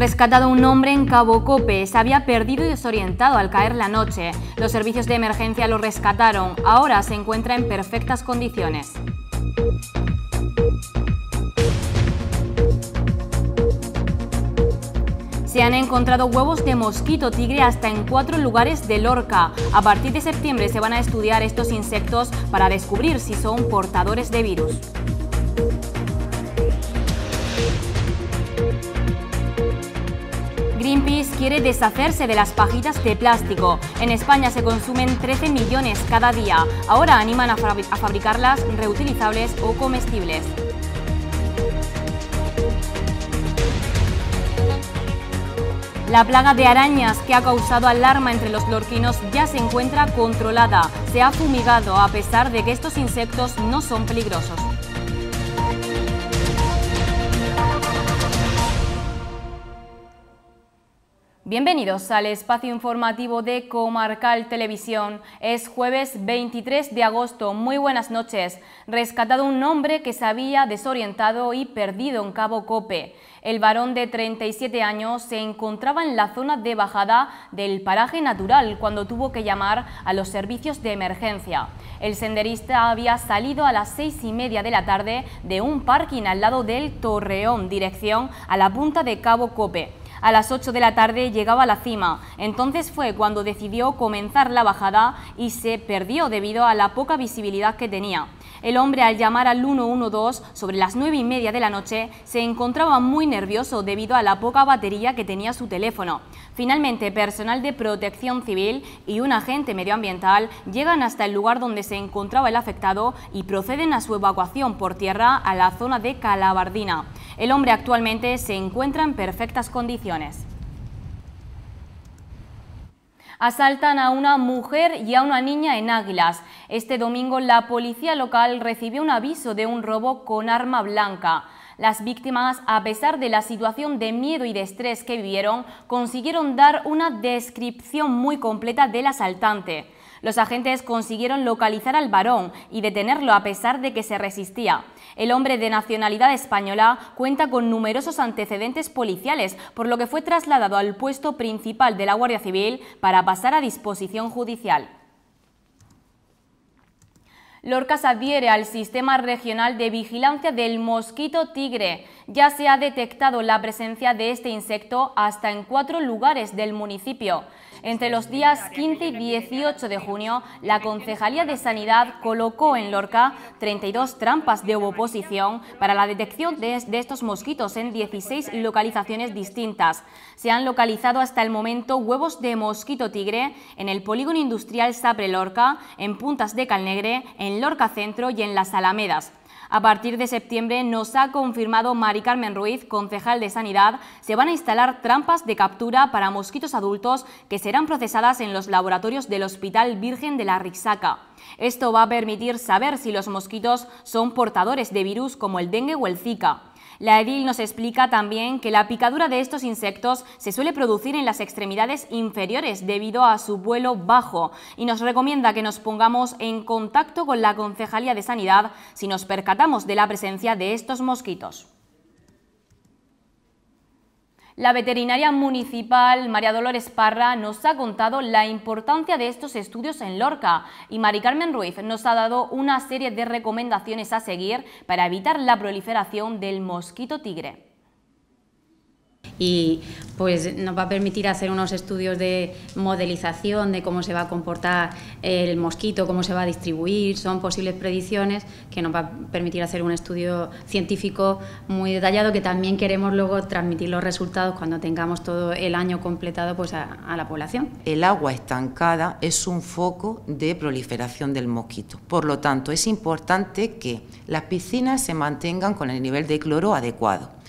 Rescatado un hombre en Cabo Cope, se había perdido y desorientado al caer la noche. Los servicios de emergencia lo rescataron, ahora se encuentra en perfectas condiciones. Se han encontrado huevos de mosquito tigre hasta en cuatro lugares de Lorca. A partir de septiembre se van a estudiar estos insectos para descubrir si son portadores de virus. Greenpeace quiere deshacerse de las pajitas de plástico. En España se consumen 13 millones cada día. Ahora animan a fabricarlas reutilizables o comestibles. La plaga de arañas que ha causado alarma entre los lorquinos ya se encuentra controlada. Se ha fumigado a pesar de que estos insectos no son peligrosos. Bienvenidos al espacio informativo de Comarcal Televisión. Es jueves 23 de agosto. Muy buenas noches. Rescatado un hombre que se había desorientado y perdido en Cabo Cope. El varón de 37 años se encontraba en la zona de bajada del paraje natural cuando tuvo que llamar a los servicios de emergencia. El senderista había salido a las seis y media de la tarde de un parking al lado del Torreón, dirección a la punta de Cabo Cope a las 8 de la tarde llegaba a la cima. Entonces fue cuando decidió comenzar la bajada y se perdió debido a la poca visibilidad que tenía. El hombre al llamar al 112 sobre las 9 y media de la noche se encontraba muy nervioso debido a la poca batería que tenía su teléfono. Finalmente, personal de protección civil y un agente medioambiental llegan hasta el lugar donde se encontraba el afectado y proceden a su evacuación por tierra a la zona de Calabardina. El hombre actualmente se encuentra en perfectas condiciones asaltan a una mujer y a una niña en Águilas. Este domingo la policía local recibió un aviso de un robo con arma blanca. Las víctimas, a pesar de la situación de miedo y de estrés que vivieron, consiguieron dar una descripción muy completa del asaltante. Los agentes consiguieron localizar al varón y detenerlo a pesar de que se resistía. El hombre de nacionalidad española cuenta con numerosos antecedentes policiales, por lo que fue trasladado al puesto principal de la Guardia Civil para pasar a disposición judicial. Lorca adhiere al sistema regional de vigilancia del mosquito tigre. Ya se ha detectado la presencia de este insecto hasta en cuatro lugares del municipio. Entre los días 15 y 18 de junio, la Concejalía de Sanidad colocó en Lorca 32 trampas de ovoposición para la detección de, estos mosquitos en 16 localizaciones distintas. Se han localizado hasta el momento huevos de mosquito tigre en el polígono industrial Sapre Lorca, en Puntas de Calnegre, en Lorca Centro y en Las Alamedas. A partir de septiembre, nos ha confirmado Mari Carmen Ruiz, concejal de Sanidad, se van a instalar trampas de captura para mosquitos adultos que serán procesadas en los laboratorios del Hospital Virgen de la Rixaca. Esto va a permitir saber si los mosquitos son portadores de virus como el dengue o el Zika. La edil nos explica también que la picadura de estos insectos se suele producir en las extremidades inferiores debido a su vuelo bajo y nos recomienda que nos pongamos en contacto con la Concejalía de Sanidad si nos percatamos de la presencia de estos mosquitos. La veterinaria municipal María Dolores Parra nos ha contado la importancia de estos estudios en Lorca y Mari Carmen Ruiz nos ha dado una serie de recomendaciones a seguir para evitar la proliferación del mosquito tigre y pues nos va a permitir hacer unos estudios de modelización de cómo se va a comportar el mosquito, cómo se va a distribuir, son posibles predicciones que nos va a permitir hacer un estudio científico muy detallado que también queremos luego transmitir los resultados cuando tengamos todo el año completado pues, a la población. El agua estancada es un foco de proliferación del mosquito, por lo tanto es importante que las piscinas se mantengan con el nivel de cloro adecuado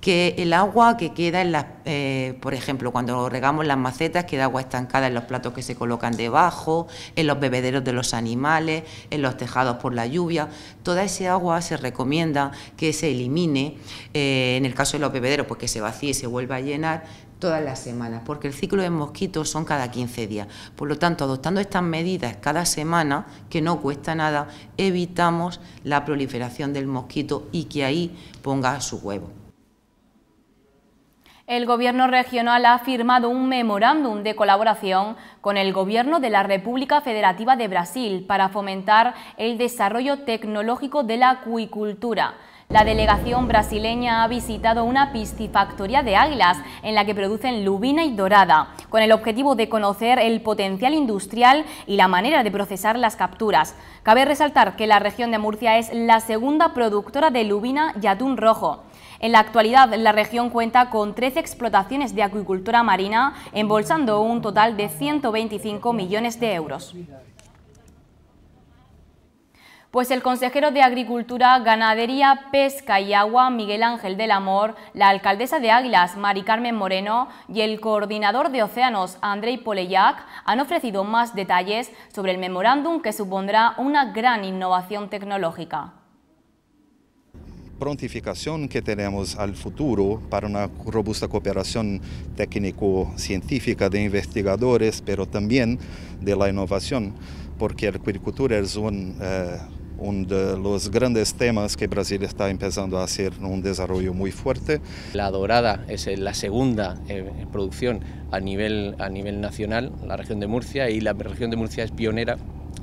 que el agua que queda en las, eh, por ejemplo, cuando regamos las macetas, queda agua estancada en los platos que se colocan debajo, en los bebederos de los animales, en los tejados por la lluvia. Toda esa agua se recomienda que se elimine, eh, en el caso de los bebederos, pues que se vacíe y se vuelva a llenar todas las semanas, porque el ciclo de mosquitos son cada 15 días. Por lo tanto, adoptando estas medidas cada semana, que no cuesta nada, evitamos la proliferación del mosquito y que ahí ponga su huevo el Gobierno regional ha firmado un memorándum de colaboración con el Gobierno de la República Federativa de Brasil para fomentar el desarrollo tecnológico de la acuicultura. La delegación brasileña ha visitado una piscifactoría de águilas en la que producen lubina y dorada, con el objetivo de conocer el potencial industrial y la manera de procesar las capturas. Cabe resaltar que la región de Murcia es la segunda productora de lubina y atún rojo. En la actualidad, la región cuenta con 13 explotaciones de acuicultura marina, embolsando un total de 125 millones de euros. Pues el consejero de Agricultura, Ganadería, Pesca y Agua, Miguel Ángel del Amor, la alcaldesa de Águilas, Mari Carmen Moreno, y el coordinador de Océanos, Andrei Poleyac, han ofrecido más detalles sobre el memorándum que supondrá una gran innovación tecnológica prontificación que tenemos al futuro para una robusta cooperación técnico-científica de investigadores, pero también de la innovación, porque la agricultura es un... Eh, uno de los grandes temas que Brasil está empezando a hacer un desarrollo muy fuerte. La dorada es eh, la segunda eh, producción a nivel, a nivel nacional, la región de Murcia, y la región de Murcia es pionera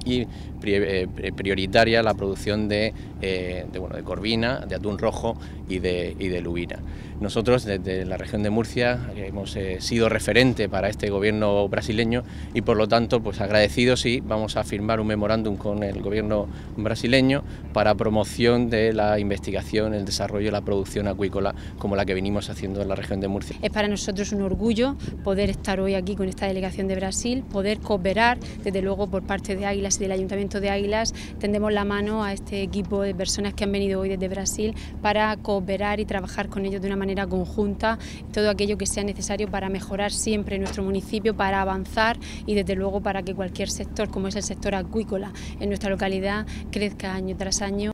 y eh, prioritaria la producción de, eh, de, corvina, de atún rojo y de, y de lubina. Nosotros desde la región de Murcia hemos eh, sido referente para este gobierno brasileño y por lo tanto pues agradecidos y vamos a firmar un memorándum con el gobierno brasileño para promoción de la investigación, el desarrollo y la producción acuícola como la que venimos haciendo en la región de Murcia. Es para nosotros un orgullo poder estar hoy aquí con esta delegación de Brasil, poder cooperar desde luego por parte de Águilas y del Ayuntamiento de Águilas tendemos la mano a este equipo de personas que han venido hoy desde Brasil para cooperar y trabajar con ellos de una manera manera conjunta todo aquello que sea necesario para mejorar siempre nuestro municipio, para avanzar y desde luego para que cualquier sector, como es el sector acuícola en nuestra localidad, crezca año tras año.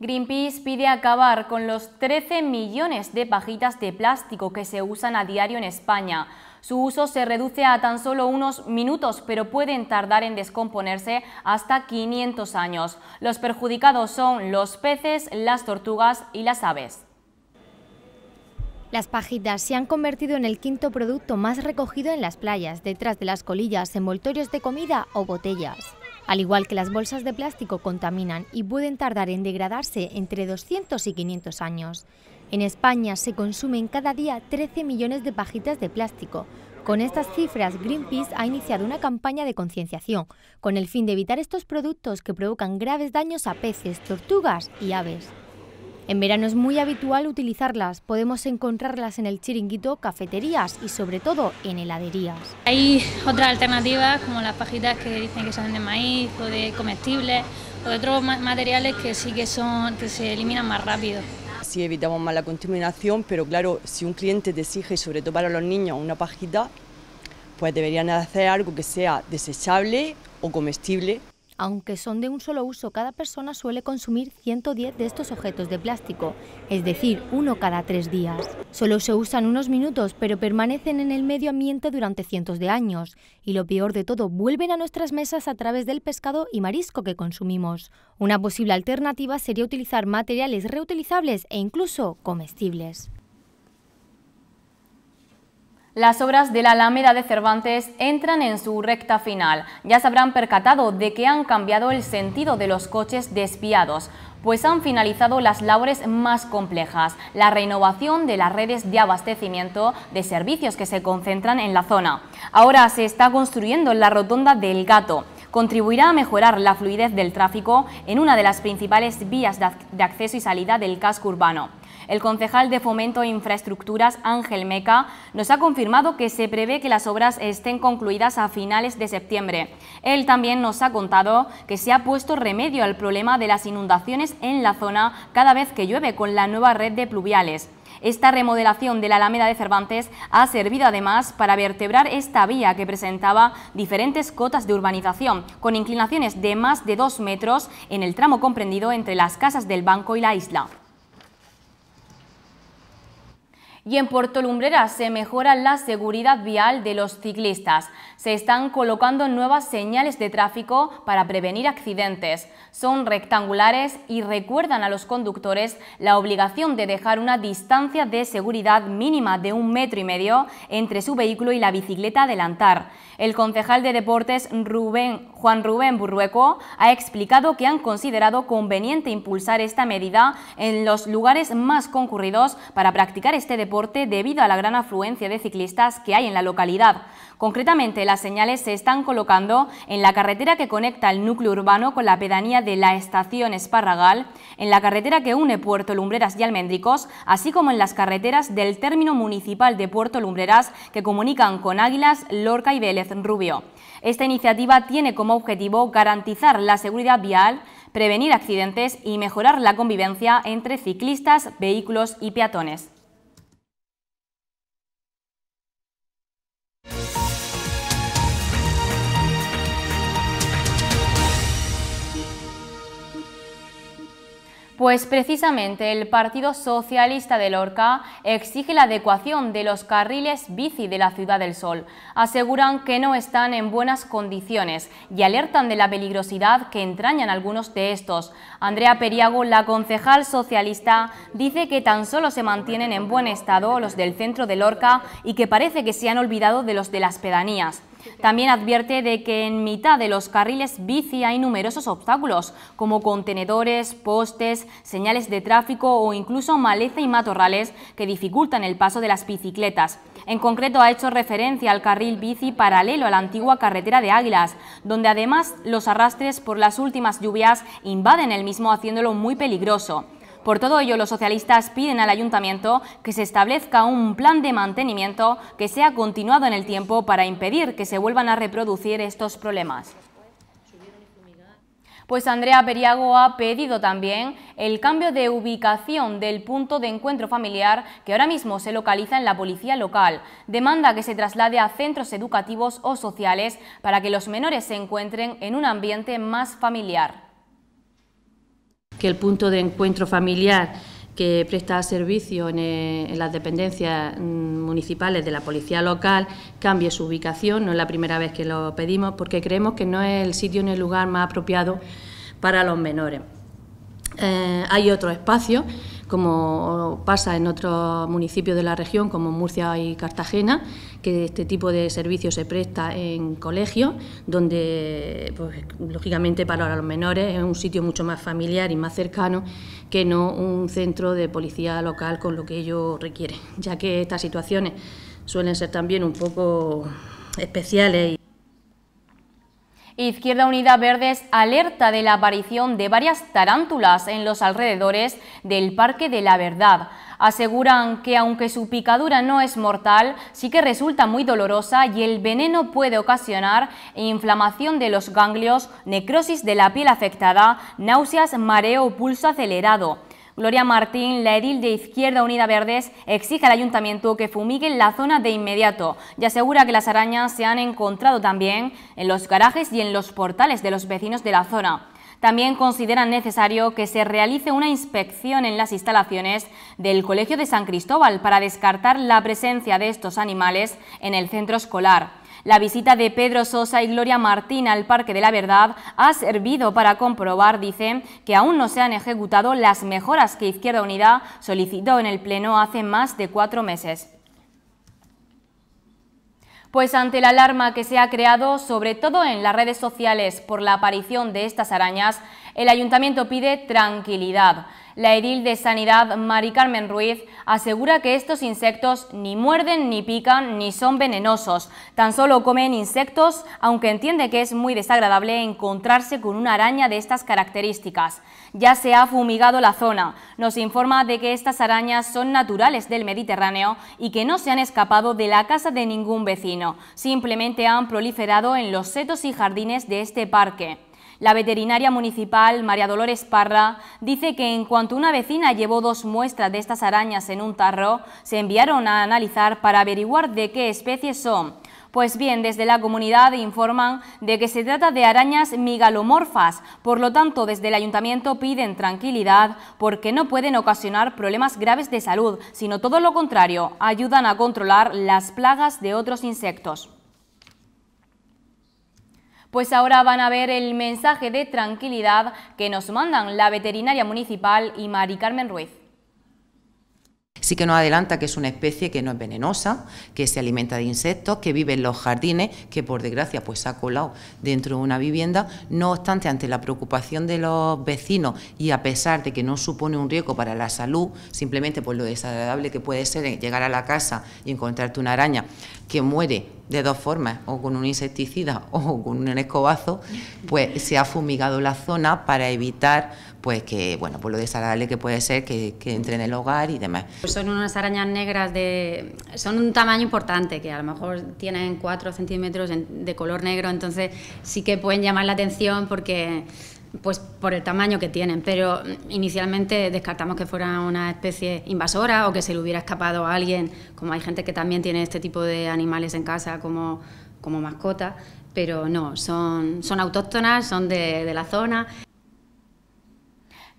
Greenpeace pide acabar con los 13 millones de pajitas de plástico que se usan a diario en España. Su uso se reduce a tan solo unos minutos, pero pueden tardar en descomponerse hasta 500 años. Los perjudicados son los peces, las tortugas y las aves. Las pajitas se han convertido en el quinto producto más recogido en las playas, detrás de las colillas, envoltorios de comida o botellas. Al igual que las bolsas de plástico contaminan y pueden tardar en degradarse entre 200 y 500 años. En España se consumen cada día 13 millones de pajitas de plástico. Con estas cifras, Greenpeace ha iniciado una campaña de concienciación, con el fin de evitar estos productos que provocan graves daños a peces, tortugas y aves. En verano es muy habitual utilizarlas. Podemos encontrarlas en el chiringuito, cafeterías y sobre todo en heladerías. Hay otras alternativas como las pajitas que dicen que son de maíz o de comestibles o de otros materiales que sí que son que se eliminan más rápido. Así evitamos más la contaminación, pero claro, si un cliente te exige, sobre todo para los niños, una pajita, pues deberían hacer algo que sea desechable o comestible. Aunque son de un solo uso, cada persona suele consumir 110 de estos objetos de plástico, es decir, uno cada tres días. Solo se usan unos minutos, pero permanecen en el medio ambiente durante cientos de años. Y lo peor de todo, vuelven a nuestras mesas a través del pescado y marisco que consumimos. Una posible alternativa sería utilizar materiales reutilizables e incluso comestibles. Las obras de la Alameda de Cervantes entran en su recta final. Ya se habrán percatado de que han cambiado el sentido de los coches desviados, pues han finalizado las labores más complejas, la renovación de las redes de abastecimiento de servicios que se concentran en la zona. Ahora se está construyendo la rotonda del Gato. Contribuirá a mejorar la fluidez del tráfico en una de las principales vías de acceso y salida del casco urbano. El concejal de Fomento e Infraestructuras, Ángel Meca, nos ha confirmado que se prevé que las obras estén concluidas a finales de septiembre. Él también nos ha contado que se ha puesto remedio al problema de las inundaciones en la zona cada vez que llueve con la nueva red de pluviales. Esta remodelación de la Alameda de Cervantes ha servido además para vertebrar esta vía que presentaba diferentes cotas de urbanización, con inclinaciones de más de dos metros en el tramo comprendido entre las casas del banco y la isla. Y en Puerto se mejora la seguridad vial de los ciclistas. Se están colocando nuevas señales de tráfico para prevenir accidentes. Son rectangulares y recuerdan a los conductores la obligación de dejar una distancia de seguridad mínima de un metro y medio entre su vehículo y la bicicleta adelantar. El concejal de Deportes Juan Rubén Burrueco ha explicado que han considerado conveniente impulsar esta medida en los lugares más concurridos para practicar este deporte debido a la gran afluencia de ciclistas que hay en la localidad. Concretamente, las señales se están colocando en la carretera que conecta el núcleo urbano con la pedanía de la estación Esparragal, en la carretera que une Puerto Lumbreras y Almendricos, así como en las carreteras del término municipal de Puerto Lumbreras que comunican con Águilas, Lorca y Vélez Rubio. Esta iniciativa tiene como objetivo garantizar la seguridad vial, prevenir accidentes y mejorar la convivencia entre ciclistas, vehículos y peatones. Pues precisamente el Partido Socialista de Lorca exige la adecuación de los carriles bici de la Ciudad del Sol. Aseguran que no están en buenas condiciones y alertan de la peligrosidad que entrañan algunos de estos. Andrea Periago, la concejal socialista, dice que tan solo se mantienen en buen estado los del centro de Lorca y que parece que se han olvidado de los de las pedanías. También advierte de que en mitad de los carriles bici hay numerosos obstáculos, como contenedores, postes, señales de tráfico o incluso maleza y matorrales que dificultan el paso de las bicicletas. En concreto ha hecho referencia al carril bici paralelo a la antigua carretera de Águilas, donde además los arrastres por las últimas lluvias invaden el mismo haciéndolo muy peligroso. Por todo ello, los socialistas piden al ayuntamiento que se establezca un plan de mantenimiento que sea continuado en el tiempo para impedir que se vuelvan a reproducir estos problemas. Pues Andrea Periago ha pedido también el cambio de ubicación del punto de encuentro familiar que ahora mismo se localiza en la policía local. Demanda que se traslade a centros educativos o sociales para que los menores se encuentren en un ambiente más familiar que el punto de encuentro familiar que presta servicio en, eh, las dependencias mm, municipales de la policía local cambie su ubicación. No es la primera vez que lo pedimos porque creemos que no es el sitio ni el lugar más apropiado para los menores. Eh, hay otro espacio como pasa en otros municipios de la región, como Murcia y Cartagena, que este tipo de servicio se presta en colegios, donde, pues, lógicamente, para los menores es un sitio mucho más familiar y más cercano que no un centro de policía local con lo que ellos requieren, ya que estas situaciones suelen ser también un poco especiales. Izquierda Unida Verdes alerta de la aparición de varias tarántulas en los alrededores del Parque de la Verdad. Aseguran que aunque su picadura no es mortal, sí que resulta muy dolorosa y el veneno puede ocasionar inflamación de los ganglios, necrosis de la piel afectada, náuseas, mareo o pulso acelerado. Gloria Martín, la edil de Izquierda Unida Verdes, exige al ayuntamiento que fumigue la zona de inmediato y asegura que las arañas se han encontrado también en los garajes y en los portales de los vecinos de la zona. También consideran necesario que se realice una inspección en las instalaciones del Colegio de San Cristóbal para descartar la presencia de estos animales en el centro escolar. La visita de Pedro Sosa y Gloria Martín al Parque de la Verdad ha servido para comprobar, dicen, que aún no se han ejecutado las mejoras que Izquierda Unida solicitó en el Pleno hace más de cuatro meses. Pues ante la alarma que se ha creado, sobre todo en las redes sociales, por la aparición de estas arañas, el Ayuntamiento pide tranquilidad. La edil de Sanidad, Mari Carmen Ruiz, asegura que estos insectos ni muerden, ni pican, ni son venenosos. Tan solo comen insectos, aunque entiende que es muy desagradable encontrarse con una araña de estas características. Ya se ha fumigado la zona. Nos informa de que estas arañas son naturales del Mediterráneo y que no se han escapado de la casa de ningún vecino. Simplemente han proliferado en los setos y jardines de este parque. La veterinaria municipal, María Dolores Parra, dice que en cuanto una vecina llevó dos muestras de estas arañas en un tarro, se enviaron a analizar para averiguar de qué especies son. Pues bien, desde la comunidad informan de que se trata de arañas migalomorfas, por lo tanto desde el ayuntamiento piden tranquilidad porque no pueden ocasionar problemas graves de salud, sino todo lo contrario, ayudan a controlar las plagas de otros insectos pues ahora van a ver el mensaje de tranquilidad que nos mandan la veterinaria municipal y Mari Carmen Ruiz. Sí que nos adelanta que es una especie que no es venenosa, que se alimenta de insectos, que vive en los jardines, que por desgracia pues se ha colado dentro de una vivienda. No obstante, ante la preocupación de los vecinos y a pesar de que no supone un riesgo para la salud, simplemente por pues, lo desagradable que puede ser llegar a la casa y encontrarte una araña que muere de dos formas, o con un insecticida o con un escobazo, pues se ha fumigado la zona para evitar pues que, bueno, por lo desagradable que puede ser que, entre en el hogar y demás. son unas arañas negras de... son un tamaño importante, que a lo mejor tienen 4 centímetros de color negro, entonces sí que pueden llamar la atención porque pues por el tamaño que tienen, pero inicialmente descartamos que fuera una especie invasora o que se le hubiera escapado a alguien, como hay gente que también tiene este tipo de animales en casa como, como mascota, pero no, son, son autóctonas, son de, de la zona.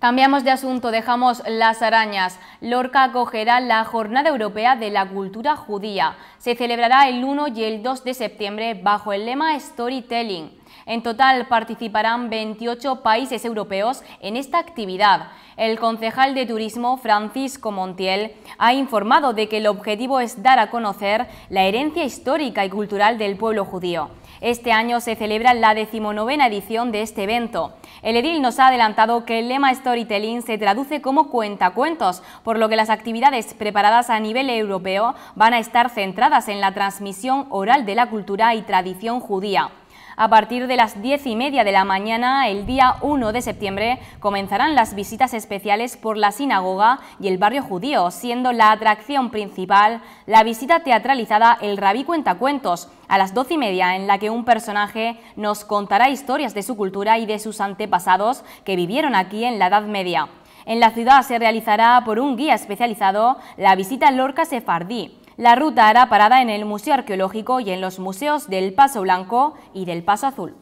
Cambiamos de asunto, dejamos las arañas. Lorca acogerá la Jornada Europea de la Cultura Judía. Se celebrará el 1 y el 2 de septiembre bajo el lema Storytelling. En total participarán 28 países europeos en esta actividad. El concejal de Turismo, Francisco Montiel, ha informado de que el objetivo es dar a conocer la herencia histórica y cultural del pueblo judío. Este año se celebra la decimonovena edición de este evento. El edil nos ha adelantado que el lema Storytelling se traduce como cuentacuentos, por lo que las actividades preparadas a nivel europeo van a estar centradas en la transmisión oral de la cultura y tradición judía. A partir de las diez y media de la mañana, el día 1 de septiembre, comenzarán las visitas especiales por la sinagoga y el barrio judío, siendo la atracción principal la visita teatralizada El Rabí cuentos a las doce y media, en la que un personaje nos contará historias de su cultura y de sus antepasados que vivieron aquí en la Edad Media. En la ciudad se realizará por un guía especializado la visita Lorca Sefardí, la ruta hará parada en el Museo Arqueológico y en los museos del Paso Blanco y del Paso Azul.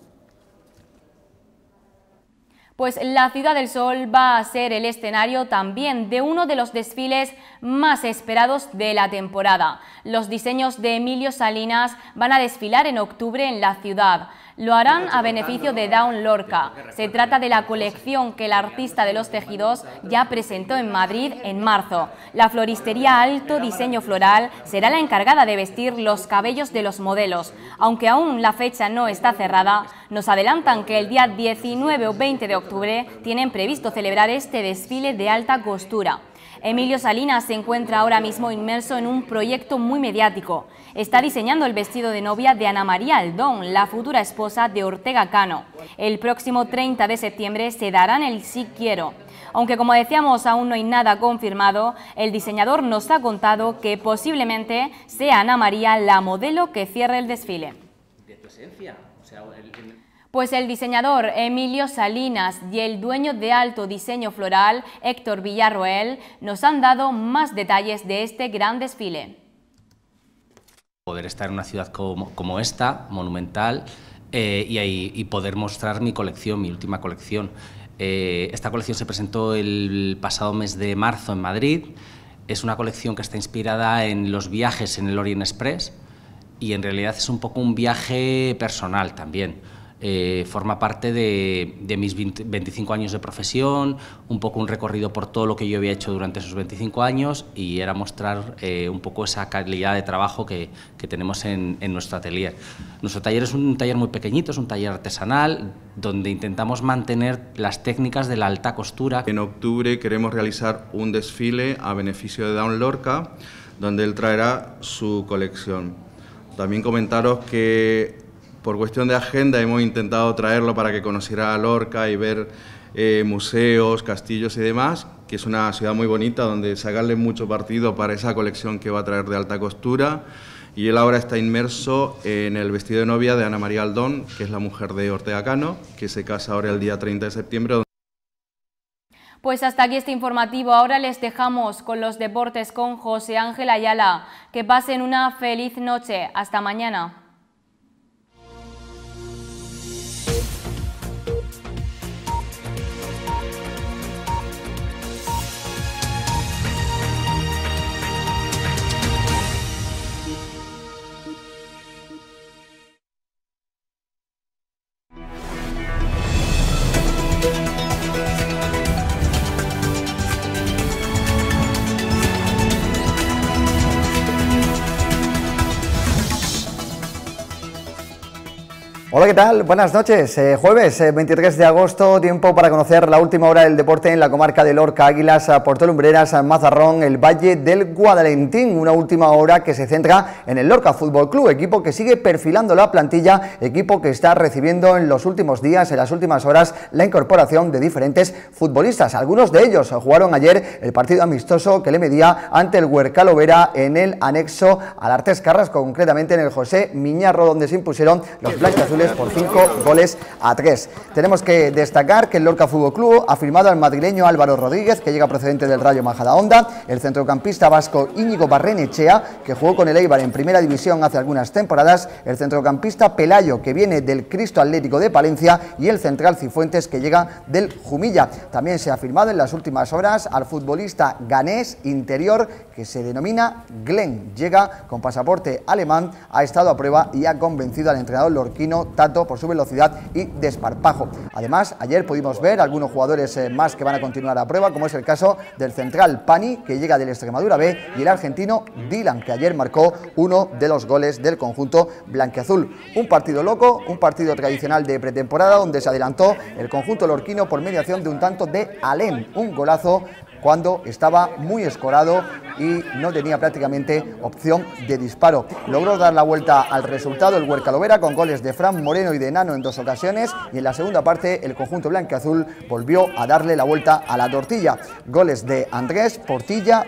Pues la Ciudad del Sol va a ser el escenario también de uno de los desfiles más esperados de la temporada. Los diseños de Emilio Salinas van a desfilar en octubre en la ciudad. Lo harán a beneficio de Down Lorca. Se trata de la colección que el artista de los tejidos ya presentó en Madrid en marzo. La floristería Alto Diseño Floral será la encargada de vestir los cabellos de los modelos. Aunque aún la fecha no está cerrada, nos adelantan que el día 19 o 20 de octubre tienen previsto celebrar este desfile de alta costura. Emilio Salinas se encuentra ahora mismo inmerso en un proyecto muy mediático. Está diseñando el vestido de novia de Ana María Aldón, la futura esposa de Ortega Cano. El próximo 30 de septiembre se darán el sí quiero. Aunque como decíamos aún no hay nada confirmado, el diseñador nos ha contado que posiblemente sea Ana María la modelo que cierre el desfile. De o sea, pues el diseñador Emilio Salinas y el dueño de Alto Diseño Floral, Héctor Villarroel, nos han dado más detalles de este gran desfile. Poder estar en una ciudad como, esta, monumental, eh, y, ahí, poder mostrar mi colección, mi última colección. Eh, esta colección se presentó el pasado mes de marzo en Madrid. Es una colección que está inspirada en los viajes en el Orient Express y en realidad es un poco un viaje personal también. Eh, forma parte de, mis 25 años de profesión, un poco un recorrido por todo lo que yo había hecho durante esos 25 años y era mostrar eh, un poco esa calidad de trabajo que, tenemos en, en, nuestro atelier. Nuestro taller es un taller muy pequeñito, es un taller artesanal donde intentamos mantener las técnicas de la alta costura. En octubre queremos realizar un desfile a beneficio de Down Lorca, donde él traerá su colección. También comentaros que por cuestión de agenda hemos intentado traerlo para que conociera a Lorca y ver eh, museos, castillos y demás, que es una ciudad muy bonita donde sacarle mucho partido para esa colección que va a traer de alta costura. Y él ahora está inmerso en el vestido de novia de Ana María Aldón, que es la mujer de Ortega Cano, que se casa ahora el día 30 de septiembre. Pues hasta aquí este informativo. Ahora les dejamos con los deportes con José Ángel Ayala. Que pasen una feliz noche. Hasta mañana. ¿qué tal? Buenas noches. Eh, jueves 23 eh, de agosto, tiempo para conocer la última hora del deporte en la comarca de Lorca, Águilas, eh, Portolumbreras, Mazarrón, el Valle del Guadalentín. Una última hora que se centra en el Lorca Fútbol Club, equipo que sigue perfilando la plantilla, equipo que está recibiendo en los últimos días, en las últimas horas, la incorporación de diferentes futbolistas. Algunos de ellos jugaron ayer el partido amistoso que le medía ante el Huerca Lovera en el anexo al Artes Carras, concretamente en el José Miñarro, donde se impusieron los blancos azules por 5 goles a 3. Tenemos que destacar que el Lorca Fútbol Club ha firmado al madrileño Álvaro Rodríguez, que llega procedente del Rayo Majadahonda, el centrocampista vasco Íñigo Barrenechea, que jugó con el Eibar en primera división hace algunas temporadas, el centrocampista Pelayo, que viene del Cristo Atlético de Palencia, y el central Cifuentes, que llega del Jumilla. También se ha firmado en las últimas horas al futbolista ganés interior, que se denomina Glenn. Llega con pasaporte alemán, ha estado a prueba y ha convencido al entrenador lorquino por su velocidad y desparpajo. Además, ayer pudimos ver algunos jugadores eh, más que van a continuar a prueba, como es el caso del central Pani, que llega del Extremadura B, y el argentino Dylan, que ayer marcó uno de los goles del conjunto blanqueazul. Un partido loco, un partido tradicional de pretemporada, donde se adelantó el conjunto lorquino por mediación de un tanto de Alem. un golazo cuando estaba muy escorado y no tenía prácticamente opción de disparo. Logró dar la vuelta al resultado el Huerca Lovera con goles de Fran Moreno y de Nano en dos ocasiones y en la segunda parte el conjunto blanqueazul volvió a darle la vuelta a la tortilla. Goles de Andrés, Portilla,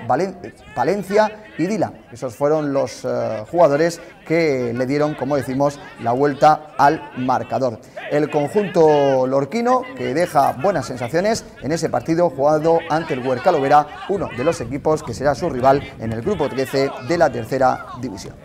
Valencia y Dila. Esos fueron los eh, jugadores que le dieron, como decimos, la vuelta al marcador. El conjunto lorquino que deja buenas sensaciones en ese partido jugado ante el Huerca Lovera, uno de los equipos que será su rival en el grupo 13 de la tercera división.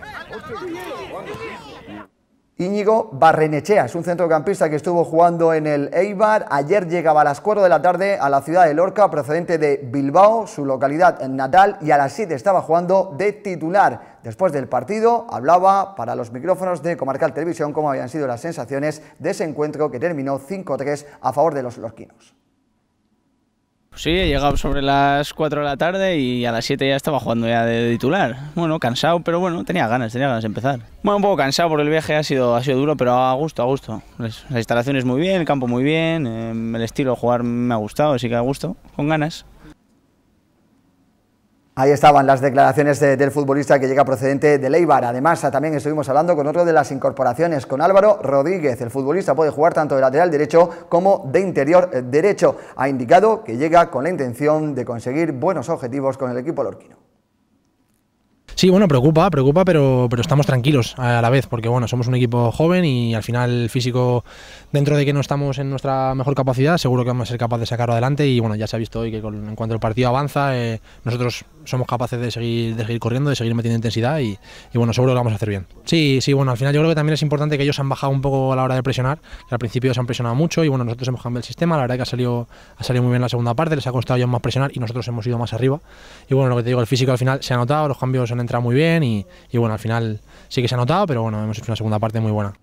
Íñigo Barrenechea es un centrocampista que estuvo jugando en el Eibar. Ayer llegaba a las 4 de la tarde a la ciudad de Lorca, procedente de Bilbao, su localidad natal, y a las 7 estaba jugando de titular. Después del partido hablaba para los micrófonos de Comarcal Televisión cómo habían sido las sensaciones de ese encuentro que terminó 5-3 a favor de los lorquinos. Sí, he llegado sobre las 4 de la tarde y a las 7 ya estaba jugando ya de titular. Bueno, cansado, pero bueno, tenía ganas, tenía ganas de empezar. Bueno, un poco cansado por el viaje ha sido, ha sido duro, pero a gusto, a gusto. Las, instalaciones muy bien, el campo muy bien, em, el estilo de jugar me ha gustado, así que a gusto, con ganas. Ahí estaban las declaraciones del futbolista que llega procedente de Leibar. Además, también estuvimos hablando con otro de las incorporaciones, con Álvaro Rodríguez. El futbolista puede jugar tanto de lateral derecho como de interior eh, derecho. Ha indicado que llega con la intención de conseguir buenos objetivos con el equipo lorquino. Sí, bueno, preocupa, preocupa, pero, pero estamos tranquilos a la vez, porque bueno, somos un equipo joven y al final físico, dentro de que no estamos en nuestra mejor capacidad, seguro que vamos a ser capaces de sacarlo adelante y bueno, ya se ha visto hoy que con, en cuanto el partido avanza, eh, nosotros somos capaces de seguir, de seguir corriendo, de seguir metiendo intensidad y, bueno, seguro que lo vamos a hacer bien. Sí, sí, bueno, al final yo creo que también es importante que ellos han bajado un poco a la hora de presionar, que al principio se han presionado mucho y bueno, nosotros hemos cambiado el sistema, la verdad que ha salido, ha salido muy bien la segunda parte, les ha costado ya más presionar y nosotros hemos ido más arriba y bueno, lo que te digo, el físico al final se ha notado, los cambios muy bien y, y bueno, al final sí que se ha notado, pero bueno, hemos hecho una segunda parte muy buena.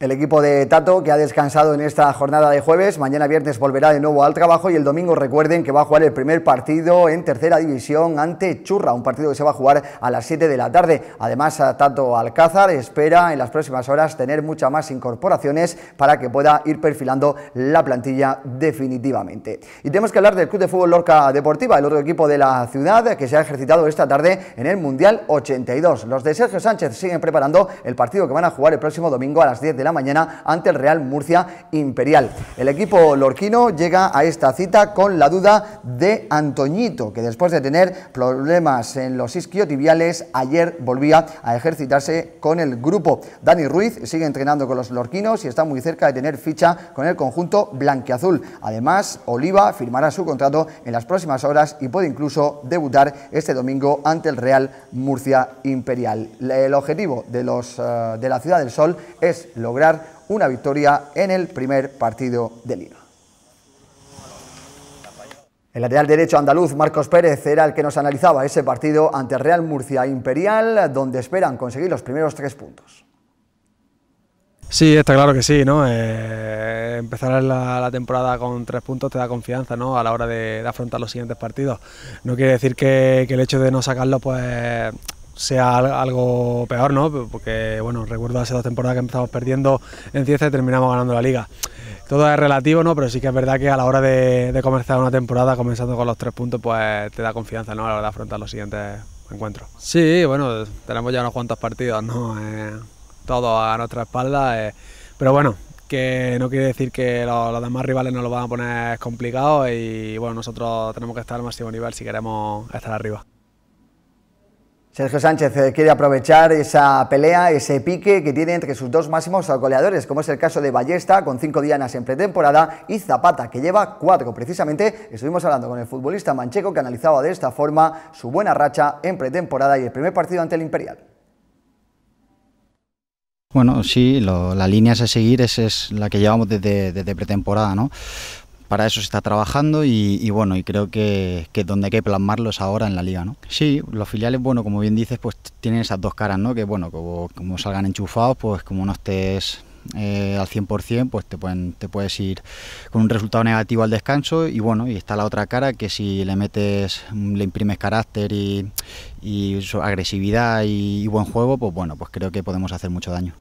El equipo de Tato, que ha descansado en esta jornada de jueves, mañana viernes volverá de nuevo al trabajo y el domingo recuerden que va a jugar el primer partido en tercera división ante Churra, un partido que se va a jugar a las 7 de la tarde. Además, Tato Alcázar espera en las próximas horas tener muchas más incorporaciones para que pueda ir perfilando la plantilla definitivamente. Y tenemos que hablar del Club de Fútbol Lorca Deportiva, el otro equipo de la ciudad que se ha ejercitado esta tarde en el Mundial 82. Los de Sergio Sánchez siguen preparando el partido que van a jugar el próximo domingo a las 10 de la mañana ante el Real Murcia Imperial. El equipo lorquino llega a esta cita con la duda de Antoñito, que después de tener problemas en los isquiotibiales, ayer volvía a ejercitarse con el grupo. Dani Ruiz sigue entrenando con los lorquinos y está muy cerca de tener ficha con el conjunto blanqueazul. Además, Oliva firmará su contrato en las próximas horas y puede incluso debutar este domingo ante el Real Murcia Imperial. El objetivo de, los, eh, de la Ciudad del Sol es lograr una victoria en el primer partido de Liga. El lateral derecho andaluz Marcos Pérez era el que nos analizaba ese partido ante Real Murcia Imperial, donde esperan conseguir los primeros tres puntos. Sí, está claro que sí, ¿no? Eh, empezar la, temporada con tres puntos te da confianza, ¿no? A la hora de, afrontar los siguientes partidos. No quiere decir que, que, el hecho de no sacarlo, pues sea algo peor, ¿no? Porque, bueno, recuerdo hace dos temporadas que empezamos perdiendo en Cieza y terminamos ganando la liga. Todo es relativo, ¿no? Pero sí que es verdad que a la hora de, comenzar una temporada, comenzando con los tres puntos, pues te da confianza, ¿no? A la hora de afrontar los siguientes encuentros. Sí, bueno, tenemos ya unos cuantos partidos, ¿no? Eh, todo a nuestra espalda. Eh, pero bueno, que no quiere decir que los, los, demás rivales nos lo van a poner complicado y bueno, nosotros tenemos que estar al máximo nivel si queremos estar arriba. Sergio Sánchez eh, quiere aprovechar esa pelea, ese pique que tiene entre sus dos máximos goleadores, como es el caso de Ballesta, con cinco dianas en pretemporada, y Zapata, que lleva cuatro. Precisamente estuvimos hablando con el futbolista mancheco que analizaba de esta forma su buena racha en pretemporada y el primer partido ante el Imperial. Bueno, sí, la línea es a seguir es, es la que llevamos desde, desde pretemporada, ¿no? para eso se está trabajando y, bueno, y creo que, que, donde hay que plasmarlo ahora en la liga, ¿no? Sí, los filiales, bueno, como bien dices, pues tienen esas dos caras, ¿no? Que bueno, como, salgan enchufados, pues como no estés eh, al 100%, pues te, pueden, te puedes ir con un resultado negativo al descanso y bueno, y está la otra cara que si le metes, le imprimes carácter y, agresividad y, y buen juego, pues bueno, pues creo que podemos hacer mucho daño.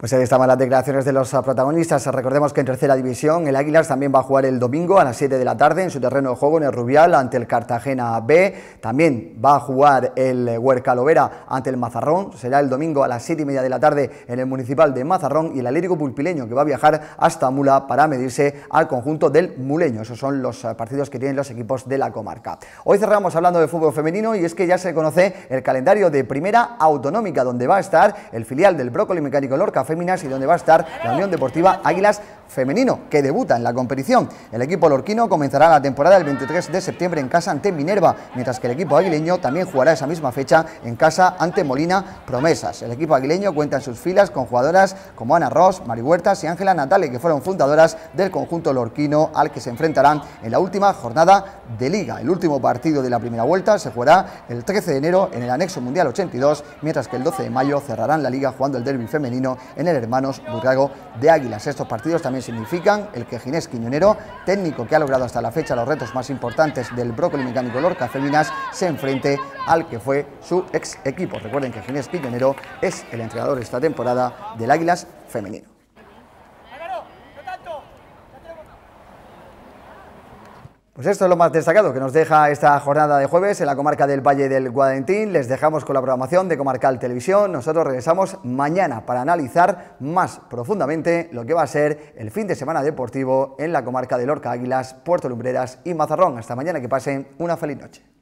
Pues ahí estaban las declaraciones de los protagonistas. Recordemos que en tercera división el Águilas también va a jugar el domingo a las 7 de la tarde en su terreno de juego en el Rubial ante el Cartagena B. También va a jugar el Huerca Lovera ante el Mazarrón. Será el domingo a las 7 y media de la tarde en el municipal de Mazarrón y el Alérico Pulpileño que va a viajar hasta Mula para medirse al conjunto del Muleño. Esos son los eh, partidos que tienen los equipos de la comarca. Hoy cerramos hablando de fútbol femenino y es que ya se conoce el calendario de primera autonómica donde va a estar el filial del Brócoli Mecánico Lorca y donde va a estar la Unión Deportiva Águilas Femenino, que debuta en la competición. El equipo lorquino comenzará la temporada el 23 de septiembre en casa ante Minerva, mientras que el equipo aguileño también jugará esa misma fecha en casa ante Molina Promesas. El equipo aguileño cuenta en sus filas con jugadoras como Ana Ross, Mari Huertas y Ángela Natale, que fueron fundadoras del conjunto lorquino al que se enfrentarán en la última jornada de Liga. El último partido de la primera vuelta se jugará el 13 de enero en el anexo Mundial 82, mientras que el 12 de mayo cerrarán la Liga jugando el derby femenino en el Hermanos Burgago de Águilas. Estos partidos también significan el que Ginés Quiñonero, técnico que ha logrado hasta la fecha los retos más importantes del brócoli mecánico Lorca Feminas, se enfrente al que fue su ex equipo. Recuerden que Ginés Quiñonero es el entrenador esta temporada del Águilas Femenino. Pues esto es lo más destacado que nos deja esta jornada de jueves en la comarca del Valle del Guadentín. Les dejamos con la programación de Comarcal Televisión. Nosotros regresamos mañana para analizar más profundamente lo que va a ser el fin de semana deportivo en la comarca de Lorca Águilas, Puerto Lumbreras y Mazarrón. Hasta mañana, que pasen una feliz noche.